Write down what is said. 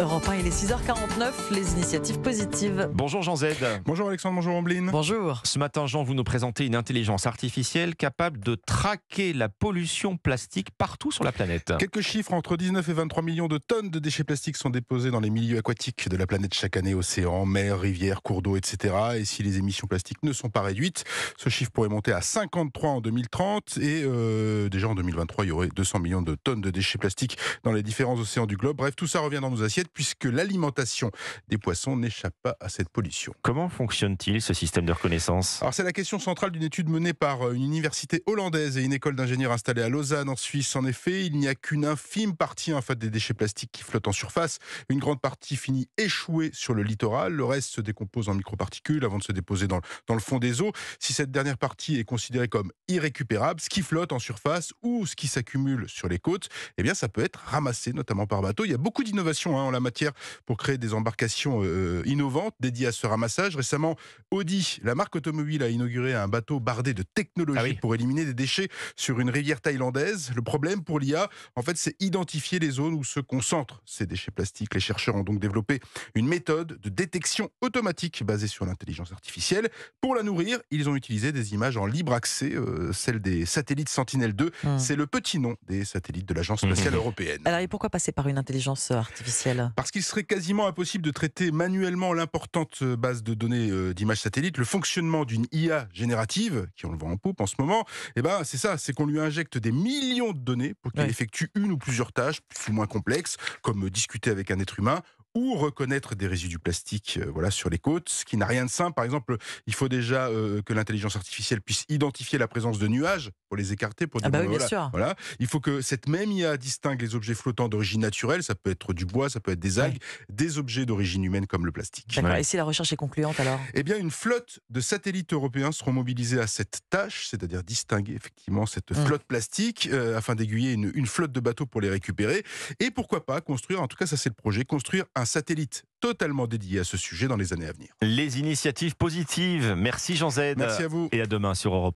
Europe 1, il est 6h49, les initiatives positives. Bonjour Jean Z. Bonjour Alexandre, bonjour Ambline. Bonjour. Ce matin, Jean, vous nous présentez une intelligence artificielle capable de traquer la pollution plastique partout sur la planète. Quelques chiffres, entre 19 et 23 millions de tonnes de déchets plastiques sont déposés dans les milieux aquatiques de la planète chaque année, océans, mers, rivières, cours d'eau, etc. Et si les émissions plastiques ne sont pas réduites, ce chiffre pourrait monter à 53 en 2030 et euh, déjà en 2023, il y aurait 200 millions de tonnes de déchets plastiques dans les différents océans du globe. Bref, tout ça revient dans nos assiettes puisque l'alimentation des poissons n'échappe pas à cette pollution. Comment fonctionne-t-il ce système de reconnaissance Alors c'est la question centrale d'une étude menée par euh, une université hollandaise et une école d'ingénieurs installée à Lausanne en Suisse. En effet, il n'y a qu'une infime partie en fait, des déchets plastiques qui flottent en surface. Une grande partie finit échouée sur le littoral. Le reste se décompose en microparticules avant de se déposer dans, le fond des eaux. Si cette dernière partie est considérée comme irrécupérable, ce qui flotte en surface ou ce qui s'accumule sur les côtes, eh bien ça peut être ramassé, notamment par bateau. Il y a beaucoup d'innovations en hein, la matière pour créer des embarcations euh, euh, innovantes dédiées à ce ramassage. Récemment, Audi, la marque automobile, a inauguré un bateau bardé de technologie ah pour éliminer des déchets sur une rivière thaïlandaise. Le problème pour l'IA, en fait, c'est identifier les zones où se concentrent ces déchets plastiques. Les chercheurs ont donc développé une méthode de détection automatique basée sur l'intelligence artificielle. Pour la nourrir, ils ont utilisé des images en libre accès, euh, celles des satellites Sentinel-2. Hmm. C'est le petit nom des satellites de l'Agence spatiale européenne. Alors, et pourquoi passer par une intelligence artificielle parce qu'il serait quasiment impossible de traiter manuellement l'importante euh, base de données euh, d'images satellites. Le fonctionnement d'une IA générative, qui on le voit en poupe en ce moment, eh ben, c'est ça, c'est qu'on lui injecte des millions de données pour qu'il effectue une ou plusieurs tâches plus ou moins complexes, comme euh, discuter avec un être humain ou reconnaître des résidus plastiques plastique, euh, voilà, sur les côtes, ce qui n'a rien de simple. Par exemple, il faut déjà euh, que l'intelligence artificielle puisse identifier la présence de nuages pour les écarter. Pour ah bah bah voilà, voilà, Il faut que cette même IA distingue les objets flottants d'origine naturelle, ça peut être du bois, ça peut être des algues, des objets d'origine humaine comme le plastique. et si la recherche est concluante alors Eh bien, une flotte de satellites européens seront mobilisés à cette tâche, c'est-à-dire distinguer effectivement cette mmh. flotte plastique euh, afin d'aiguiller une, une flotte de bateaux pour les récupérer. Et pourquoi pas construire, en tout cas ça c'est le projet, construire un satellite totalement dédié à ce sujet dans les années à venir. Les initiatives positives. Merci Jean Z. Merci à vous. Et à demain sur Europe.